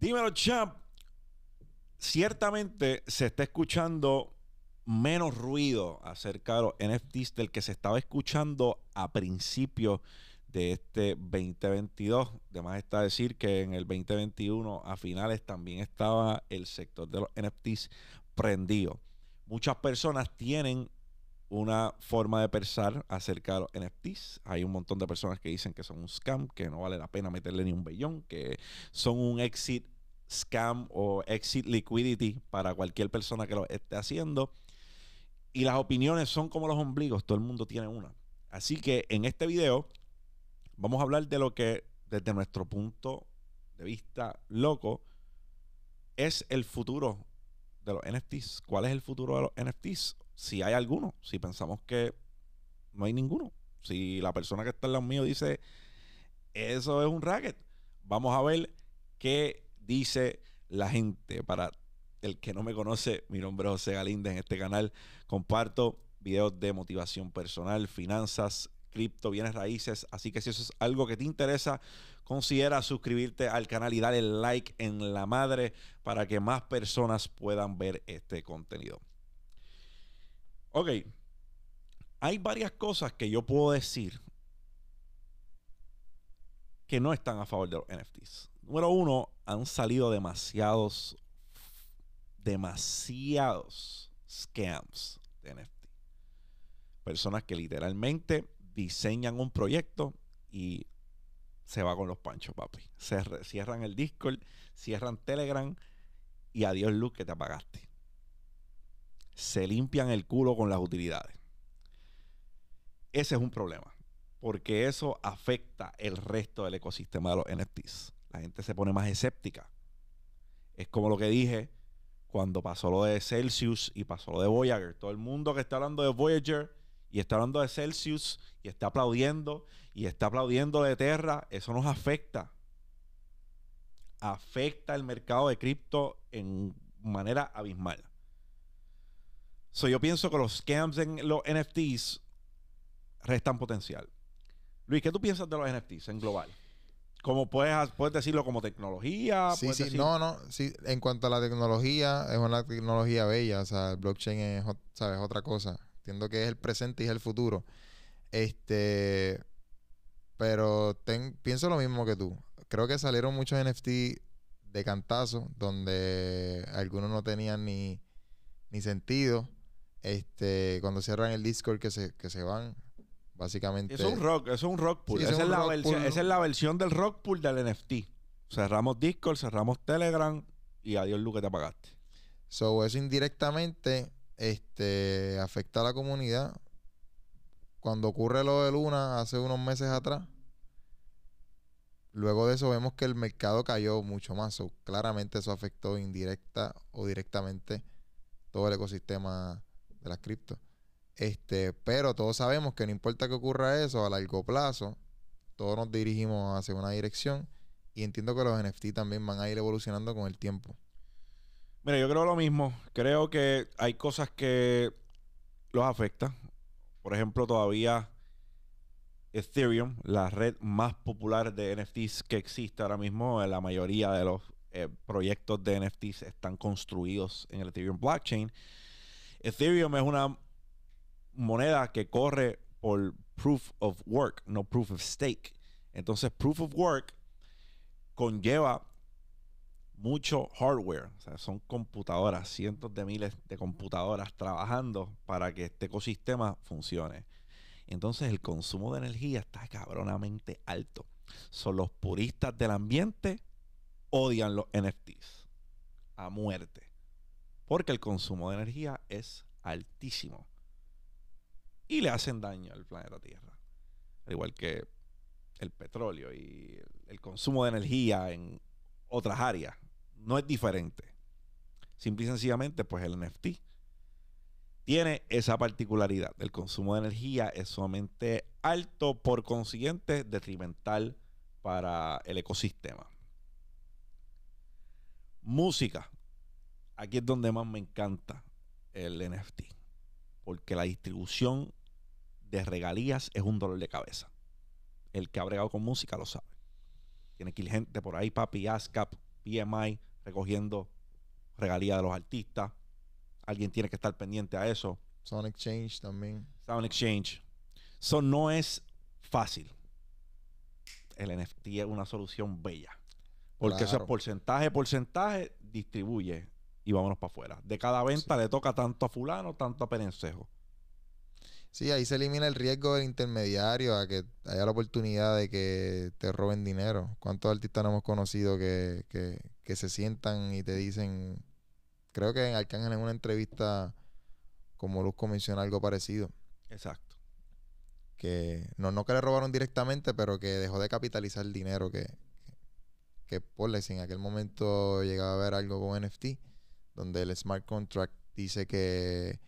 Dímelo, champ. Ciertamente se está escuchando menos ruido acerca de los NFTs del que se estaba escuchando a principios de este 2022. Además está decir que en el 2021 a finales también estaba el sector de los NFTs prendido. Muchas personas tienen una forma de pensar acerca de los NFTs. Hay un montón de personas que dicen que son un scam, que no vale la pena meterle ni un vellón, que son un exit scam o exit liquidity para cualquier persona que lo esté haciendo. Y las opiniones son como los ombligos, todo el mundo tiene una. Así que en este video vamos a hablar de lo que desde nuestro punto de vista loco es el futuro de los NFTs. ¿Cuál es el futuro de los NFTs? si hay alguno, si pensamos que no hay ninguno, si la persona que está al lado mío dice, eso es un racket, vamos a ver qué dice la gente. Para el que no me conoce, mi nombre es José Galíndez, en este canal comparto videos de motivación personal, finanzas, cripto, bienes raíces. Así que si eso es algo que te interesa, considera suscribirte al canal y darle like en la madre para que más personas puedan ver este contenido. Ok. Hay varias cosas que yo puedo decir que no están a favor de los NFTs. Número uno, han salido demasiados, demasiados scams de NFT. Personas que literalmente diseñan un proyecto y se va con los panchos, papi. Se cierran el Discord, cierran Telegram y adiós luz que te apagaste se limpian el culo con las utilidades. Ese es un problema, porque eso afecta el resto del ecosistema de los NFTs. La gente se pone más escéptica. Es como lo que dije cuando pasó lo de Celsius y pasó lo de Voyager. Todo el mundo que está hablando de Voyager y está hablando de Celsius y está aplaudiendo y está aplaudiendo de Terra, eso nos afecta. Afecta el mercado de cripto en manera abismal. So, yo pienso que los scams en los NFTs restan potencial. Luis, ¿qué tú piensas de los NFTs en global? ¿Cómo puedes, puedes decirlo como tecnología. Sí, sí, no, no. Sí, en cuanto a la tecnología, es una tecnología bella. O sea, el blockchain es, ¿sabes? otra cosa. Entiendo que es el presente y es el futuro. Este. Pero pienso lo mismo que tú. Creo que salieron muchos NFT de cantazo, donde algunos no tenían ni, ni sentido. Este, cuando cierran el Discord que se, que se van, básicamente. Es un rock, es un rock pool. esa, es la versión, del rock pool del NFT. Cerramos Discord, cerramos Telegram y adiós Lu te apagaste. So, eso indirectamente este, afecta a la comunidad. Cuando ocurre lo de Luna hace unos meses atrás, luego de eso vemos que el mercado cayó mucho más. claramente eso afectó indirecta o directamente todo el ecosistema de las cripto. Este, pero todos sabemos que no importa que ocurra eso, a largo plazo, todos nos dirigimos hacia una dirección y entiendo que los NFT también van a ir evolucionando con el tiempo. Mira, yo creo lo mismo. Creo que hay cosas que los afectan. Por ejemplo, todavía Ethereum, la red más popular de NFTs que existe ahora mismo, eh, la mayoría de los eh, proyectos de NFTs están construidos en el Ethereum blockchain. Ethereum es una moneda que corre por proof of work, no proof of stake. Entonces, proof of work conlleva mucho hardware. O sea, son computadoras, cientos de miles de computadoras trabajando para que este ecosistema funcione. Entonces el consumo de energía está cabronamente alto. Son los puristas del ambiente odian los NFTs a muerte porque el consumo de energía es altísimo y le hacen daño al planeta Tierra. Al igual que el petróleo y el consumo de energía en otras áreas. No es diferente. Simple y sencillamente, pues el NFT tiene esa particularidad. El consumo de energía es sumamente alto, por consiguiente, detrimental para el ecosistema. Música aquí es donde más me encanta el NFT, porque la distribución de regalías es un dolor de cabeza. El que ha bregado con música lo sabe. Tiene que ir gente por ahí, papi, ASCAP, PMI, recogiendo regalías de los artistas. Alguien tiene que estar pendiente a eso. Sound Exchange también. Sound Exchange. Eso no es fácil. El NFT es una solución bella. Porque ese porcentaje, porcentaje, distribuye y vámonos para afuera. De cada venta le toca tanto a fulano, tanto a perencejo. Sí, ahí se elimina el riesgo del intermediario a que haya la oportunidad de que te roben dinero. ¿Cuántos artistas no hemos conocido que, que, se sientan y te dicen, creo que en Arcángel en una entrevista como Luz menciona algo parecido. Exacto. Que no, no que le robaron directamente, pero que dejó de capitalizar el dinero que, que, por en aquel momento llegaba a ver algo con NFT donde el smart contract dice que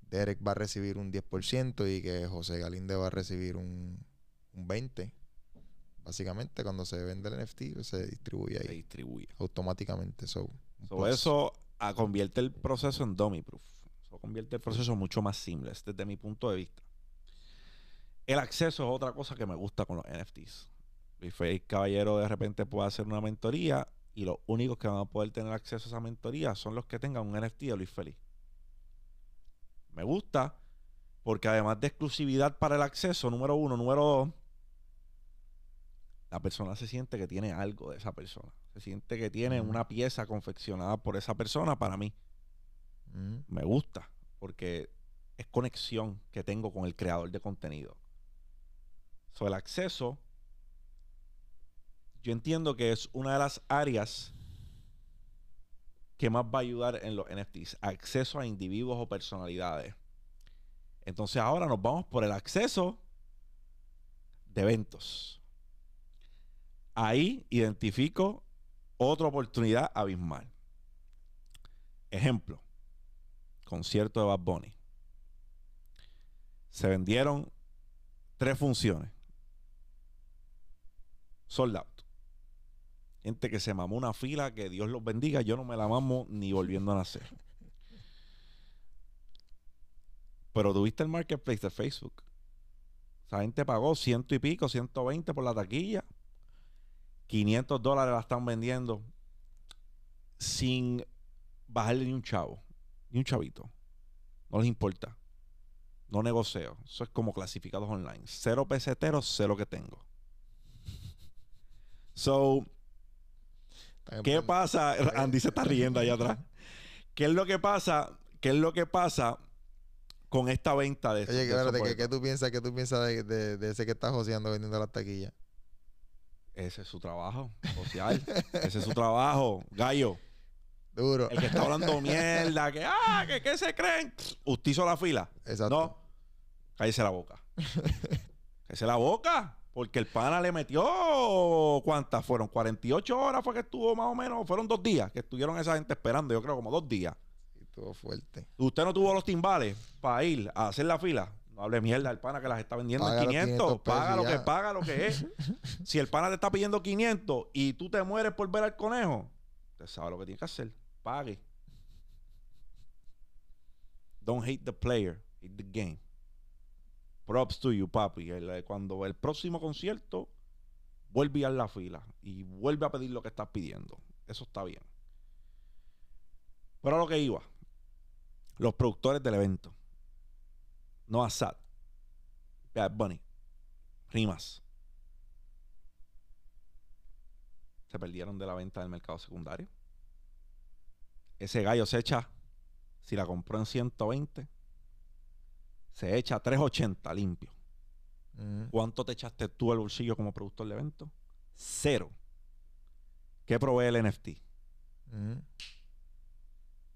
Derek va a recibir un 10% y que José Galinde va a recibir un, 20%. Básicamente, cuando se vende el NFT, se distribuye ahí. Se distribuye. Automáticamente. So, eso a, ah, convierte el proceso en dummy proof. Eso convierte el proceso mucho más simple desde mi punto de vista. El acceso es otra cosa que me gusta con los NFTs. Y Facebook Caballero de repente puede hacer una mentoría y los únicos que van a poder tener acceso a esa mentoría son los que tengan un NFT de Luis Feliz. Me gusta porque además de exclusividad para el acceso, número uno, número dos, la persona se siente que tiene algo de esa persona. Se siente que tiene una pieza confeccionada por esa persona para mí. Me gusta porque es conexión que tengo con el creador de contenido. Sobre el acceso yo entiendo que es una de las áreas que más va a ayudar en los NFTs, acceso a individuos o personalidades. Entonces ahora nos vamos por el acceso de eventos. Ahí identifico otra oportunidad abismal. Ejemplo, concierto de Bad Bunny. Se vendieron tres funciones. Soldado. Gente que se mamó una fila, que Dios los bendiga, yo no me la mamo ni volviendo a nacer. Pero tuviste el marketplace de Facebook. O gente pagó ciento y pico, 120 por la taquilla. 500 dólares la están vendiendo sin bajarle ni un chavo, ni un chavito. No les importa. No negocio. Eso es como clasificados online. Cero peseteros, sé lo que tengo. So, ¿Qué pasa? Andy se está riendo allá atrás. ¿Qué es lo que pasa? ¿Qué es lo que pasa con esta venta de Oye, ¿qué, tú piensas, qué tú piensas de, ese que está joseando vendiendo las taquillas? Ese es su trabajo, social. ese es su trabajo, gallo. Duro. El que está hablando mierda, que ah, que qué se creen. Usted hizo la fila. Exacto. No. Cállese la boca. Cállese la boca. Porque el pana le metió, ¿cuántas fueron? 48 horas fue que estuvo más o menos, fueron dos días que estuvieron esa gente esperando, yo creo, como dos días. Y estuvo fuerte. ¿Usted no tuvo los timbales para ir a hacer la fila? No hable mierda, el pana que las está vendiendo en 500, paga lo que paga lo que es. si el pana te está pidiendo 500 y tú te mueres por ver al conejo, usted sabe lo que tiene que hacer, pague. Don't hate the player, hate the game. Props to you, papi. cuando el próximo concierto, vuelve a la fila y vuelve a pedir lo que estás pidiendo. Eso está bien. Pero a lo que iba, los productores del evento, no Sad, Bad Bunny, Rimas, se perdieron de la venta del mercado secundario. Ese gallo se echa, si la compró en 120, se echa 380 limpio. ¿Cuánto te echaste tú el bolsillo como productor de evento? Cero. ¿Qué provee el NFT?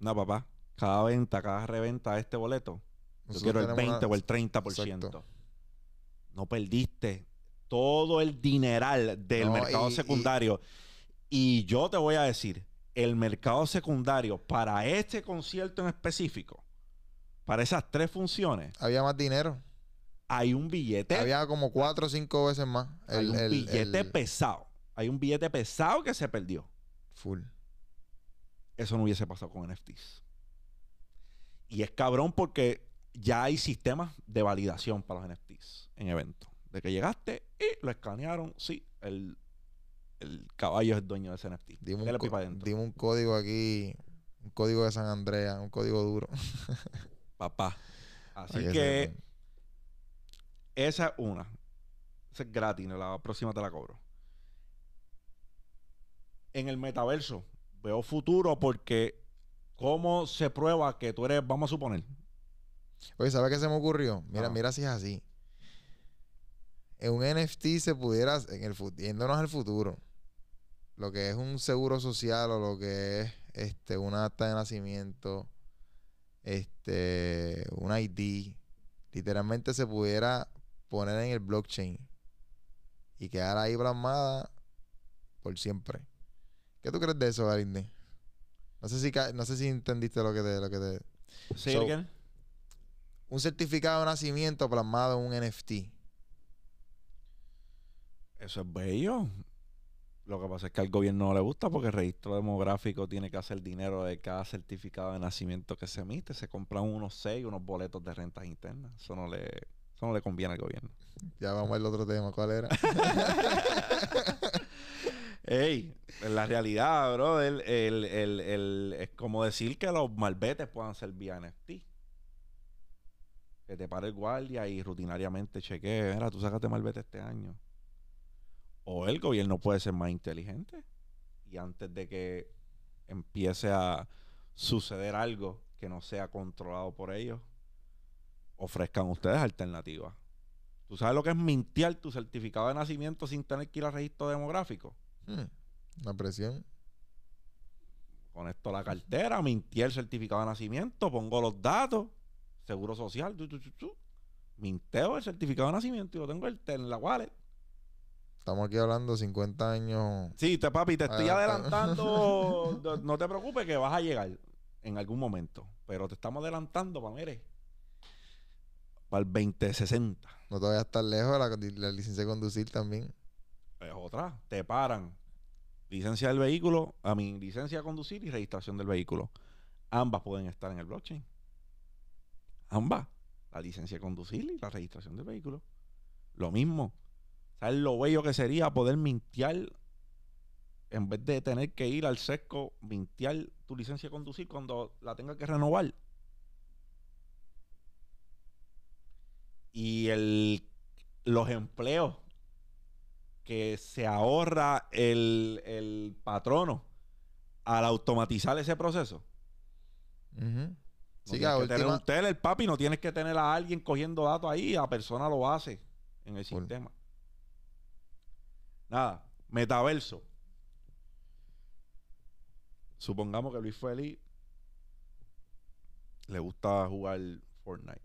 No, papá. Cada venta, cada reventa de este boleto, yo quiero el 20 o el 30%. No perdiste todo el dineral del mercado secundario. y yo te voy a decir, el mercado secundario para este concierto en específico para esas tres funciones. Había más dinero. Hay un billete. Había como cuatro o cinco veces más. hay un billete pesado. Hay un billete pesado que se perdió. Full. Eso no hubiese pasado con NFTs. Y es cabrón porque ya hay sistemas de validación para los NFTs en eventos. De que llegaste y lo escanearon, sí, el, el caballo es el dueño de ese NFT. Dime un, un código aquí, un código de San Andrea, un código duro. papá. Así que, esa es una. Esa es gratis, la próxima te la cobro. En el metaverso veo futuro porque ¿cómo se prueba que tú eres, vamos a suponer? Oye, ¿sabes qué se me ocurrió? Mira, mira si es así. En un NFT se pudiera, en el, yéndonos al futuro, lo que es un seguro social o lo que es este, una acta de nacimiento, este, un ID, literalmente se pudiera poner en el blockchain y quedar ahí plasmada por siempre. ¿Qué tú crees de eso, Arinde? No sé si no sé si entendiste lo que te, lo que te. Sí, un certificado de nacimiento plasmado en un NFT. Eso es bello. Lo que pasa es que al gobierno no le gusta porque el registro demográfico tiene que hacer dinero de cada certificado de nacimiento que se emite. Se compran unos seis, unos boletos de rentas internas. Eso no le, eso no le conviene al gobierno. Ya vamos al otro tema. ¿Cuál era? Ey, en la realidad, bro, el, el, el, es como decir que los malbetes puedan ser vía NFT. Que te pare el guardia y rutinariamente chequee. Mira, tú sacaste malvete este año o el gobierno puede ser más inteligente y antes de que empiece a suceder algo que no sea controlado por ellos, ofrezcan ustedes alternativas. ¿Tú sabes lo que es mintiar tu certificado de nacimiento sin tener que ir al registro demográfico? La hmm, presión. esto la cartera, mintié el certificado de nacimiento, pongo los datos, seguro social, minteo el certificado de nacimiento y lo tengo en la wallet. Estamos aquí hablando 50 años. Sí, te, papi, te estoy ah. adelantando. no, te preocupes que vas a llegar en algún momento. Pero te estamos adelantando, mire. Para el 2060. No te vayas estar lejos de la, licencia de conducir también. Es otra. Te paran. Licencia del vehículo, a mi licencia de conducir y registración del vehículo. Ambas pueden estar en el blockchain. Ambas. La licencia de conducir y la registración del vehículo. Lo mismo. ¿Sabes lo bello que sería poder mintiar en vez de tener que ir al sesco, mintiar tu licencia de conducir cuando la tengas que renovar? Y el, los empleos que se ahorra el, el patrono al automatizar ese proceso. No tienes que tener el papi, no tienes que tener a alguien cogiendo datos ahí, a persona lo hace en el sistema. Nada, metaverso. Supongamos que Luis Feli le gusta jugar Fortnite.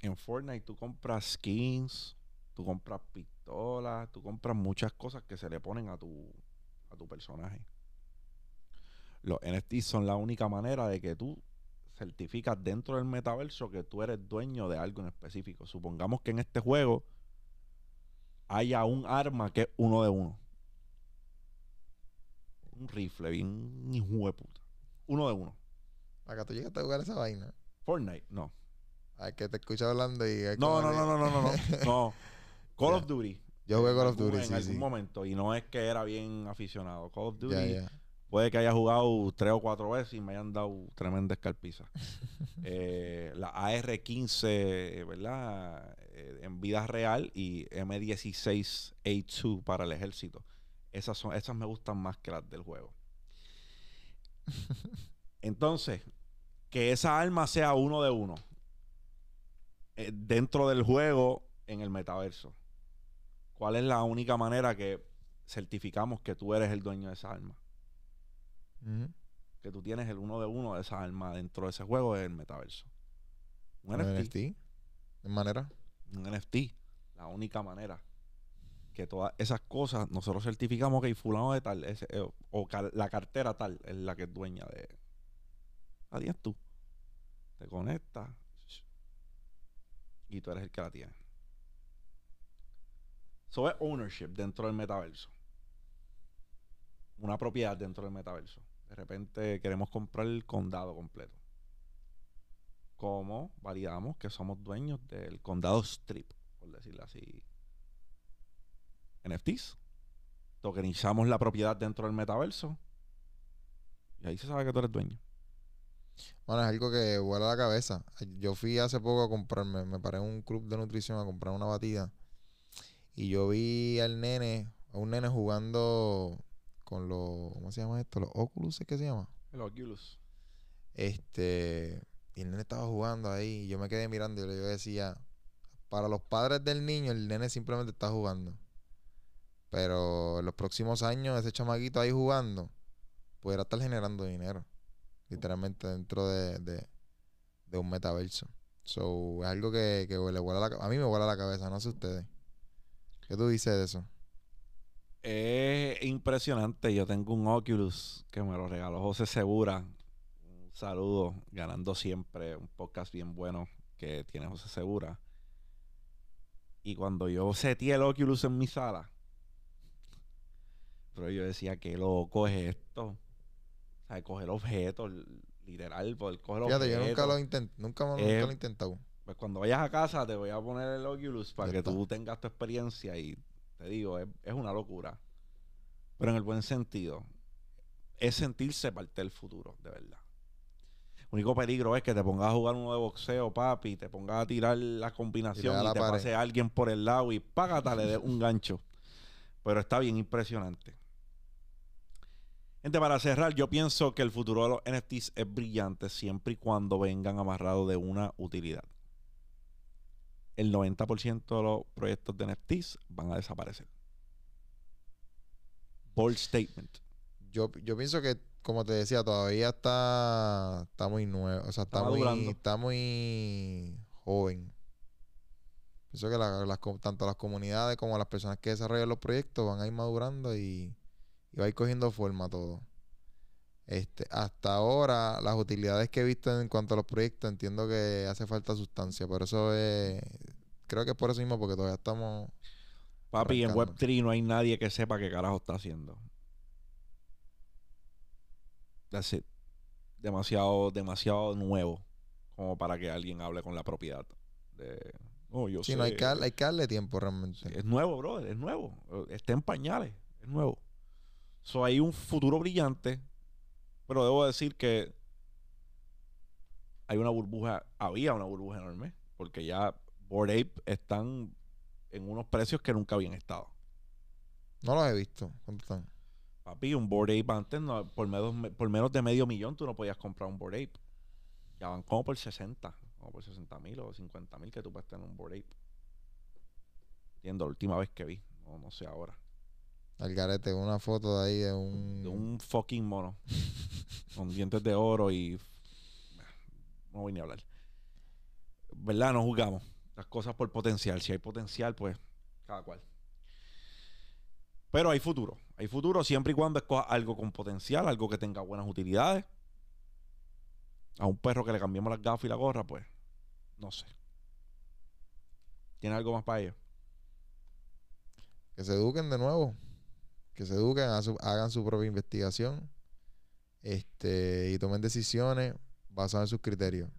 En Fortnite tú compras skins, tú compras pistolas, tú compras muchas cosas que se le ponen a tu, a tu personaje. Los NFTs son la única manera de que tú certificas dentro del metaverso que tú eres dueño de algo en específico. Supongamos que en este juego haya un arma que es uno de uno. Un rifle, bien hijo de puta. Uno de uno. Acá tú llegaste a jugar esa vaina. Fortnite, no. Hay que te escucha hablando y. No, no, no, no, no, no, no, no. Call of Duty. Yo jugué Call of Duty. En sí, algún momento. Y no es que era bien aficionado. Call of Duty. Puede que haya jugado tres o cuatro veces y me hayan dado tremendas escarpiza. eh, la AR-15, ¿verdad? Eh, en vida real y M16A2 para el ejército. Esas, son, esas me gustan más que las del juego. Entonces, que esa arma sea uno de uno eh, dentro del juego en el metaverso. ¿Cuál es la única manera que certificamos que tú eres el dueño de esa arma? Que tú tienes el uno de uno de esa arma dentro de ese juego en el metaverso. el ti ¿De manera? un NFT. La única manera que todas esas cosas nosotros certificamos que hay fulano de tal eh, o la cartera tal es la que es dueña de. Adiós tú. Te conectas y tú eres el que la tiene. Eso es ownership dentro del metaverso. Una propiedad dentro del metaverso. De repente queremos comprar el condado completo cómo validamos que somos dueños del condado Strip, por decirlo así. NFTs. Tokenizamos la propiedad dentro del metaverso. Y ahí se sabe que tú eres dueño. Bueno, es algo que vuela la cabeza. Yo fui hace poco a comprarme, me paré en un club de nutrición a comprar una batida. Y yo vi al nene, a un nene jugando con los, ¿cómo se llama esto? Los Oculus, ¿es que se llama? El Oculus. Este, y el nene estaba jugando ahí. Y yo me quedé mirando y yo decía, para los padres del niño, el nene simplemente está jugando. Pero en los próximos años, ese chamaguito ahí jugando, pudiera estar generando dinero. Literalmente dentro de, de, un metaverso. So, es algo que, le a mí me vuela la cabeza, no sé ustedes. ¿Qué tú dices de eso? Es impresionante. Yo tengo un Oculus que me lo regaló José Segura Saludos, ganando siempre, un podcast bien bueno que tiene José Segura. Y cuando yo setí el Oculus en mi sala, pero yo decía, que loco es esto. O sea, coger objetos, literal, poder coger Fíjate, yo nunca lo, intenté, nunca, eh, lo he intentado. Pues cuando vayas a casa te voy a poner el Oculus para que tú tengas tu experiencia y te digo, es, es una locura. Pero en el buen sentido, es sentirse parte del futuro, de verdad único peligro es que te pongas a jugar uno de boxeo, papi, te pongas a tirar la combinación y, te pase alguien por el lado y págatale le un gancho. Pero está bien impresionante. Gente, para cerrar, yo pienso que el futuro de los NFTs es brillante siempre y cuando vengan amarrados de una utilidad. El 90% de los proyectos de NFTs van a desaparecer. Bold statement. Yo, yo pienso que como te decía, todavía está, está muy nuevo. O sea, está, muy, está muy joven. Pienso que tanto las comunidades como las personas que desarrollan los proyectos van a ir madurando y, va a ir cogiendo forma todo. Este, hasta ahora, las utilidades que he visto en cuanto a los proyectos, entiendo que hace falta sustancia. Pero eso es. Creo que es por eso mismo, porque todavía estamos. Papi, en Web3 no hay nadie que sepa qué carajo está haciendo. Demasiado, demasiado nuevo como para que alguien hable con la propiedad de... no yo sí, no hay que, eh, hay darle tiempo realmente. es nuevo, brother es nuevo. Está en pañales, es nuevo. So, hay un futuro brillante, pero debo decir que hay una burbuja, había una burbuja enorme, porque ya board Ape están en unos precios que nunca habían estado. No los he visto. ¿Cuánto están? Papi, un board Ape antes, por, menos, de medio millón tú no podías comprar un board Ape. Ya van como por 60, o por 60 mil o 50 mil que tú puedes tener un board Ape. Entiendo, la última vez que vi, o no sé ahora. Al una foto de ahí de un... De un fucking mono. con dientes de oro y... No voy ni a hablar. ¿Verdad? No jugamos. Las cosas por potencial. Si hay potencial, pues cada cual. Pero hay futuro. Hay futuro siempre y cuando escoja algo con potencial, algo que tenga buenas utilidades. A un perro que le cambiemos las gafas y la gorra, pues, no sé. ¿Tiene algo más para ellos? Que se eduquen de nuevo. Que se eduquen, hagan su propia investigación. Este, y tomen decisiones basadas en sus criterios.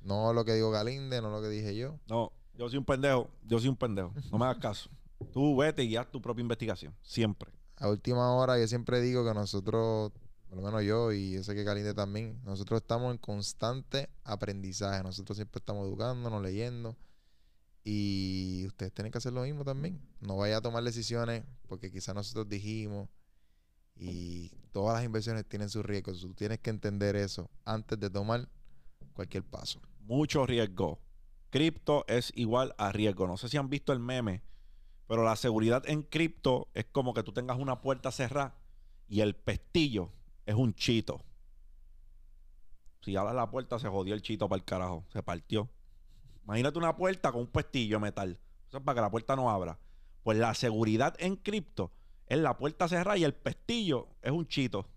No lo que digo Galinde, no lo que dije yo. No, yo soy un pendejo. Yo soy un pendejo. No me hagas caso. Tú vete y haz tu propia investigación, siempre. A última hora yo siempre digo que nosotros, por lo menos yo y ese sé que caliente también, nosotros estamos en constante aprendizaje. Nosotros siempre estamos educándonos, leyendo. Y ustedes tienen que hacer lo mismo también. No vaya a tomar decisiones porque quizás nosotros dijimos y todas las inversiones tienen sus riesgos. Tú tienes que entender eso antes de tomar cualquier paso. Mucho riesgo. Cripto es igual a riesgo. No sé si han visto el meme pero la seguridad en cripto es como que tú tengas una puerta cerrada y el pestillo es un chito. Si abres la puerta, se jodió el chito para el carajo. Se partió. Imagínate una puerta con un pestillo metal. Eso es para que la puerta no abra. Pues la seguridad en cripto es la puerta cerrada y el pestillo es un chito.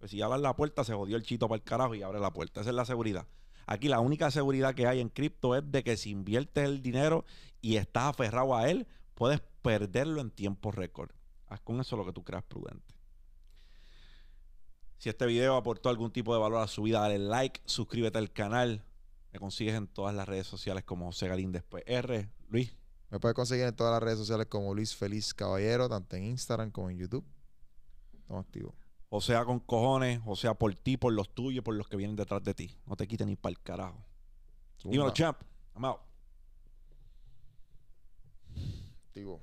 Pues si abres la puerta, se jodió el chito para el carajo y abre la puerta. Esa es la seguridad. Aquí la única seguridad que hay en cripto es de que si inviertes el dinero y estás aferrado a él, puedes perderlo en tiempo récord. Haz con eso lo que tú creas prudente. Si este video aportó algún tipo de valor a su vida, dale like, suscríbete al canal. Me consigues en todas las redes sociales como José Después R Luis. Me puedes conseguir en todas las redes sociales como Luis Feliz Caballero, tanto en Instagram como en YouTube. Estamos activos. O sea, con cojones, o sea, por ti, por los tuyos, por los que vienen detrás de ti. No te quiten ni para el carajo. Dímelo, champ. I'm Activo.